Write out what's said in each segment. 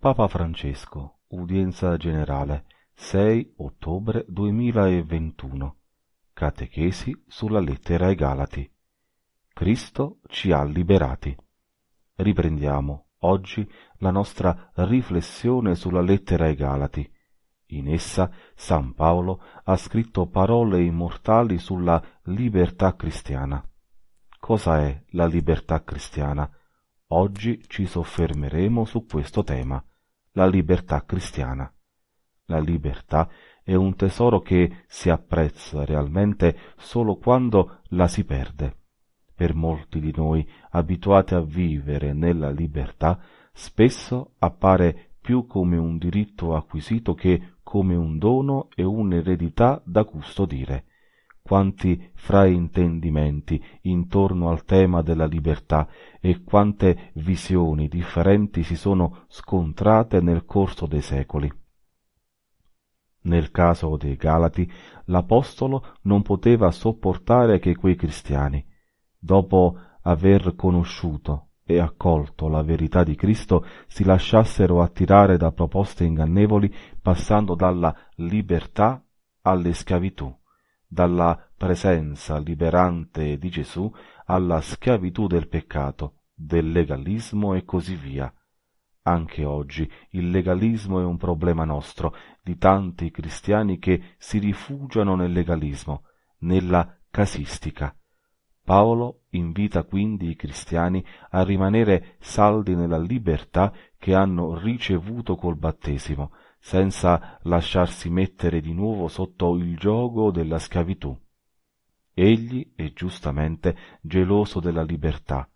Papa Francesco, udienza generale, 6 ottobre 2021. Catechesi sulla lettera ai Galati. Cristo ci ha liberati. Riprendiamo oggi la nostra riflessione sulla lettera ai Galati. In essa San Paolo ha scritto parole immortali sulla libertà cristiana. Cosa è la libertà cristiana? Oggi ci soffermeremo su questo tema la libertà cristiana. La libertà è un tesoro che si apprezza realmente solo quando la si perde. Per molti di noi, abituati a vivere nella libertà, spesso appare più come un diritto acquisito che come un dono e un'eredità da custodire quanti fraintendimenti intorno al tema della libertà e quante visioni differenti si sono scontrate nel corso dei secoli. Nel caso dei Galati, l'Apostolo non poteva sopportare che quei cristiani, dopo aver conosciuto e accolto la verità di Cristo, si lasciassero attirare da proposte ingannevoli, passando dalla libertà alle schiavitù dalla presenza liberante di Gesù alla schiavitù del peccato, del legalismo e così via. Anche oggi il legalismo è un problema nostro, di tanti cristiani che si rifugiano nel legalismo, nella casistica. Paolo invita quindi i cristiani a rimanere saldi nella libertà che hanno ricevuto col battesimo, senza lasciarsi mettere di nuovo sotto il giogo della schiavitù. Egli è giustamente geloso della libertà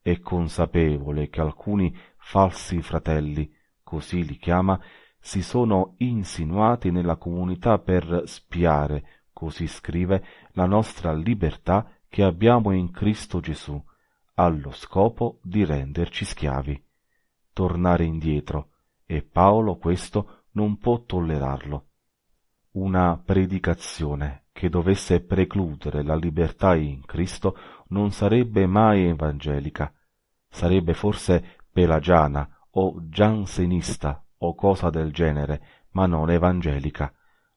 e consapevole che alcuni falsi fratelli, così li chiama, si sono insinuati nella comunità per spiare, così scrive, la nostra libertà che abbiamo in Cristo Gesù, allo scopo di renderci schiavi. Tornare indietro, e Paolo questo non può tollerarlo. Una predicazione che dovesse precludere la libertà in Cristo non sarebbe mai evangelica, sarebbe forse pelagiana o giansenista o cosa del genere, ma non evangelica.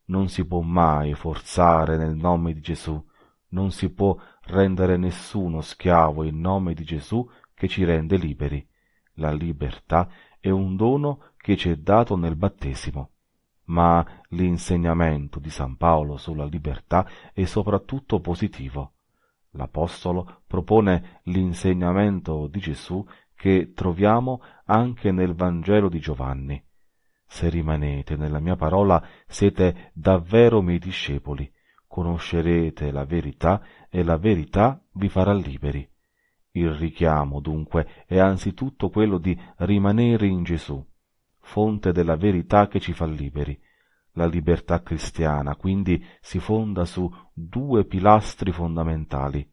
Non si può mai forzare nel nome di Gesù, non si può rendere nessuno schiavo in nome di Gesù che ci rende liberi. La libertà è è un dono che ci è dato nel battesimo. Ma l'insegnamento di San Paolo sulla libertà è soprattutto positivo. L'Apostolo propone l'insegnamento di Gesù che troviamo anche nel Vangelo di Giovanni. Se rimanete nella mia parola siete davvero miei discepoli, conoscerete la verità e la verità vi farà liberi. Il richiamo, dunque, è anzitutto quello di rimanere in Gesù, fonte della verità che ci fa liberi. La libertà cristiana, quindi, si fonda su due pilastri fondamentali.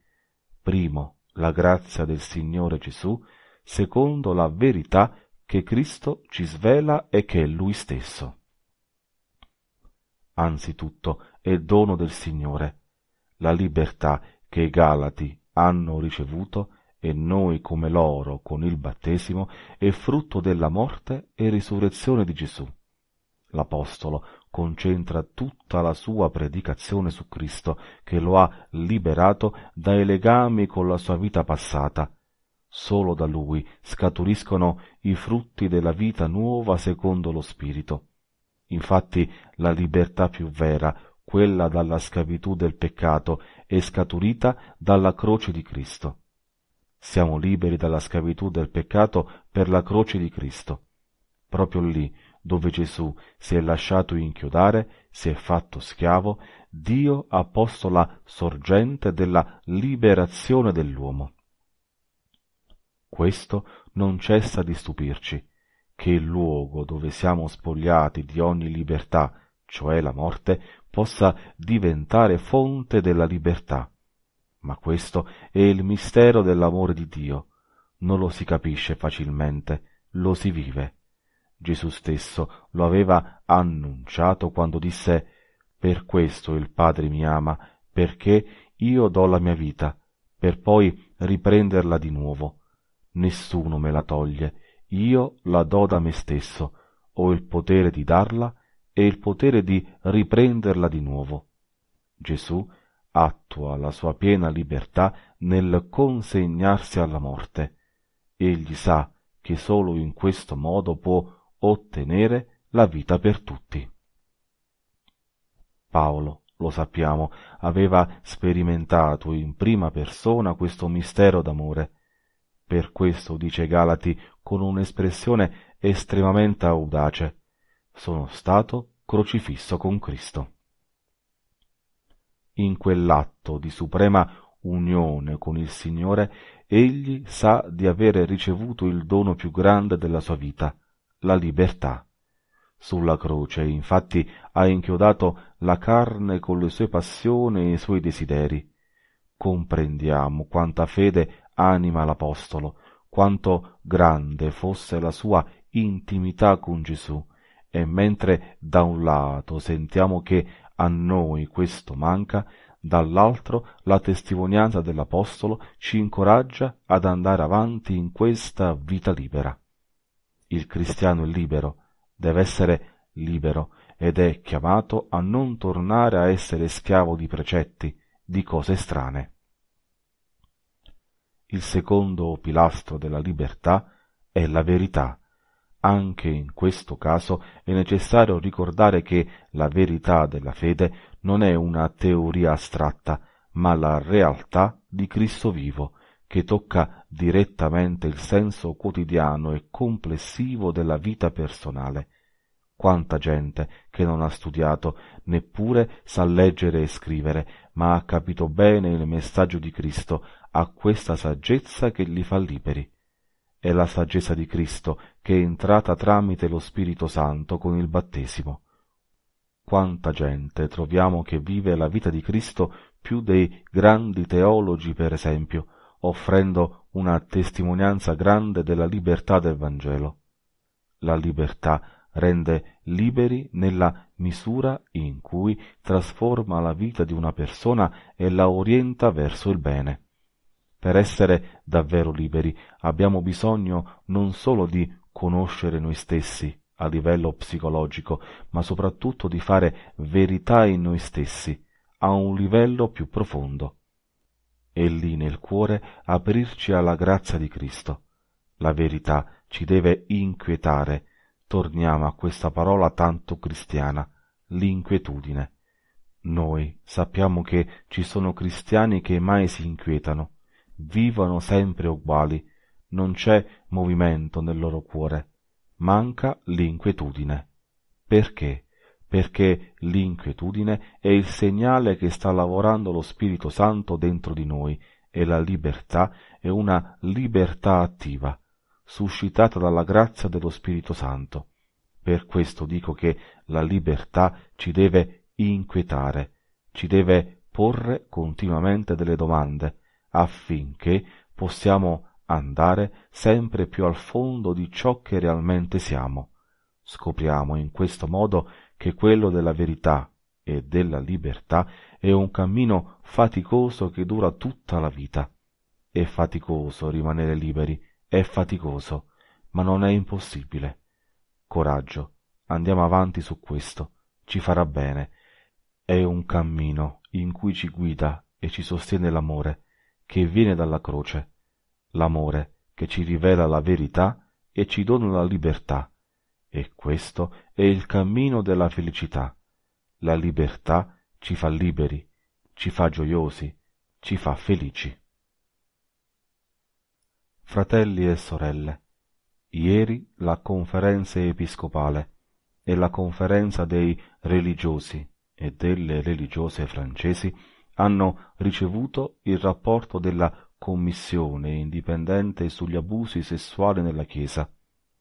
Primo, la grazia del Signore Gesù, secondo la verità che Cristo ci svela e che è Lui stesso. Anzitutto è dono del Signore. La libertà che i Galati hanno ricevuto e noi come loro con il battesimo è frutto della morte e risurrezione di Gesù. L'Apostolo concentra tutta la sua predicazione su Cristo che lo ha liberato dai legami con la sua vita passata. Solo da lui scaturiscono i frutti della vita nuova secondo lo Spirito. Infatti la libertà più vera, quella dalla schiavitù del peccato, è scaturita dalla croce di Cristo. Siamo liberi dalla schiavitù del peccato per la croce di Cristo. Proprio lì, dove Gesù si è lasciato inchiodare, si è fatto schiavo, Dio ha posto la sorgente della liberazione dell'uomo. Questo non cessa di stupirci, che il luogo dove siamo spogliati di ogni libertà, cioè la morte, possa diventare fonte della libertà. Ma questo è il mistero dell'amore di Dio. Non lo si capisce facilmente, lo si vive. Gesù stesso lo aveva annunciato quando disse Per questo il Padre mi ama, perché io do la mia vita, per poi riprenderla di nuovo. Nessuno me la toglie, io la do da me stesso, ho il potere di darla e il potere di riprenderla di nuovo. Gesù attua la sua piena libertà nel consegnarsi alla morte. Egli sa che solo in questo modo può ottenere la vita per tutti. Paolo, lo sappiamo, aveva sperimentato in prima persona questo mistero d'amore. Per questo dice Galati con un'espressione estremamente audace, sono stato crocifisso con Cristo. In quell'atto di suprema unione con il Signore, egli sa di avere ricevuto il dono più grande della sua vita, la libertà. Sulla croce, infatti, ha inchiodato la carne con le sue passioni e i suoi desideri. Comprendiamo quanta fede anima l'Apostolo, quanto grande fosse la sua intimità con Gesù, e mentre da un lato sentiamo che a noi questo manca, dall'altro la testimonianza dell'Apostolo ci incoraggia ad andare avanti in questa vita libera. Il cristiano è libero, deve essere libero ed è chiamato a non tornare a essere schiavo di precetti, di cose strane. Il secondo pilastro della libertà è la verità. Anche in questo caso è necessario ricordare che la verità della fede non è una teoria astratta, ma la realtà di Cristo vivo, che tocca direttamente il senso quotidiano e complessivo della vita personale. Quanta gente che non ha studiato, neppure sa leggere e scrivere, ma ha capito bene il messaggio di Cristo, ha questa saggezza che li fa liberi. È la saggezza di Cristo che è entrata tramite lo Spirito Santo con il battesimo. Quanta gente troviamo che vive la vita di Cristo più dei grandi teologi, per esempio, offrendo una testimonianza grande della libertà del Vangelo. La libertà rende liberi nella misura in cui trasforma la vita di una persona e la orienta verso il bene. Per essere davvero liberi abbiamo bisogno non solo di conoscere noi stessi a livello psicologico, ma soprattutto di fare verità in noi stessi a un livello più profondo. E lì nel cuore aprirci alla grazia di Cristo. La verità ci deve inquietare. Torniamo a questa parola tanto cristiana, l'inquietudine. Noi sappiamo che ci sono cristiani che mai si inquietano, vivono sempre uguali, non c'è movimento nel loro cuore, manca l'inquietudine. Perché? Perché l'inquietudine è il segnale che sta lavorando lo Spirito Santo dentro di noi e la libertà è una libertà attiva, suscitata dalla grazia dello Spirito Santo. Per questo dico che la libertà ci deve inquietare, ci deve porre continuamente delle domande, affinché possiamo andare sempre più al fondo di ciò che realmente siamo. Scopriamo in questo modo che quello della verità e della libertà è un cammino faticoso che dura tutta la vita. È faticoso rimanere liberi, è faticoso, ma non è impossibile. Coraggio, andiamo avanti su questo, ci farà bene. È un cammino in cui ci guida e ci sostiene l'amore, che viene dalla croce, l'amore che ci rivela la verità e ci dona la libertà. E questo è il cammino della felicità. La libertà ci fa liberi, ci fa gioiosi, ci fa felici. Fratelli e sorelle, ieri la conferenza episcopale e la conferenza dei religiosi e delle religiose francesi hanno ricevuto il rapporto della Commissione indipendente sugli abusi sessuali nella Chiesa,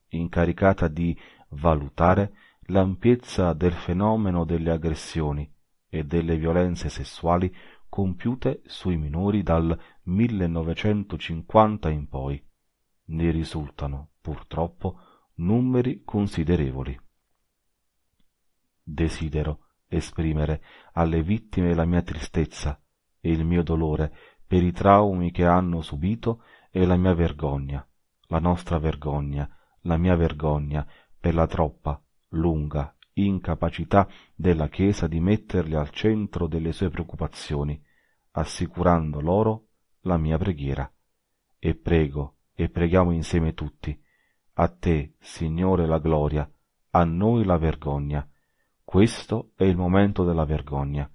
incaricata di valutare l'ampiezza del fenomeno delle aggressioni e delle violenze sessuali compiute sui minori dal 1950 in poi. Ne risultano, purtroppo, numeri considerevoli. Desidero esprimere alle vittime la mia tristezza e il mio dolore per i traumi che hanno subito e la mia vergogna, la nostra vergogna, la mia vergogna per la troppa, lunga incapacità della Chiesa di metterli al centro delle sue preoccupazioni, assicurando loro la mia preghiera. E prego, e preghiamo insieme tutti, a te, Signore, la gloria, a noi la vergogna, questo è il momento della vergogna.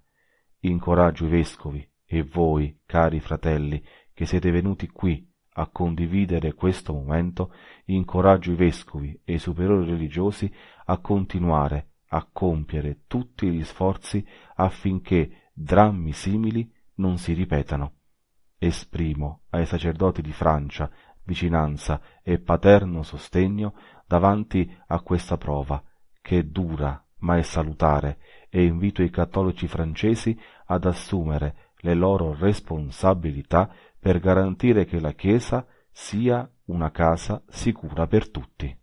Incoraggio i vescovi e voi, cari fratelli, che siete venuti qui a condividere questo momento, incoraggio i vescovi e i superiori religiosi a continuare a compiere tutti gli sforzi affinché drammi simili non si ripetano. Esprimo ai sacerdoti di Francia vicinanza e paterno sostegno davanti a questa prova che è dura ma è salutare e invito i cattolici francesi ad assumere le loro responsabilità per garantire che la Chiesa sia una casa sicura per tutti.